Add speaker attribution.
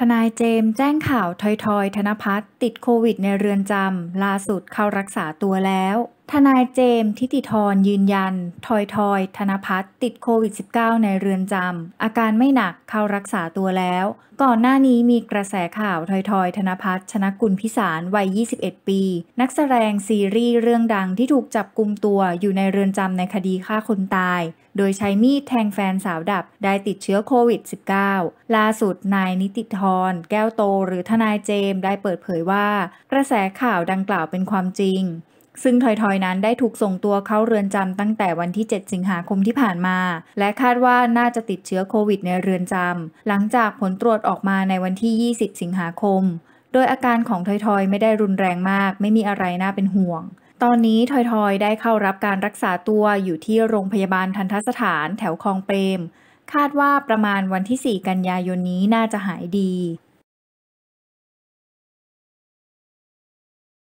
Speaker 1: ทนายเจม แจ้งข่าว ทอยทอยธนพัฒติดโควิด ในเรือนจำล่าสุดเข้ารักษาตัวแล้วทนายเจม ทิติธรยืนยัน ทอยทอยธนพัฒติดโควิด -19 ในเรือนจำ อาการไม่หนักเข้ารักษาตัวแล้ว ก่อนหน้านี้มีกระแสข่าว ทอยทอยธนพัฒชนะกุลพิสารวัย21 ปี นักแสดงซีรีส์เรื่องดังที่ถูกจับกลุมตัวอยู่ในเรือนจำในคดีฆ่าคนตาย โดยใช้มีดแทงแฟนสาวดับได้ติดเชื้อโควิด -19 ล่าสุดนายนิติธรแก้วโต หรือทนายเจมได้เปิดเผยว่า กระแสข่าวดังกล่าวเป็นความจริงซึ่ง ทอยๆนั้นได้ถูกส่งตัวเข้าเรือนจำตั้งแต่วันที่ 7 สิงหาคมที่ผ่านมา และคาดว่าน่าจะติดเชื้อโควิดในเรือนจำหลังจากผลตรวจออกมาในวันที่ 20 สิงหาคม โดยอาการของทอยๆ ไม่ได้รุนแรงมาก ไม่มีอะไรน่าเป็นห่วง ตอนนี้ทอยๆได้เข้ารับการรักษาตัวอยู่ที่โรงพยาบาลทันทสถานแถวคลองเปรม คาดว่าประมาณวันที่ 4 กันยายนนี้น่าจะหายดี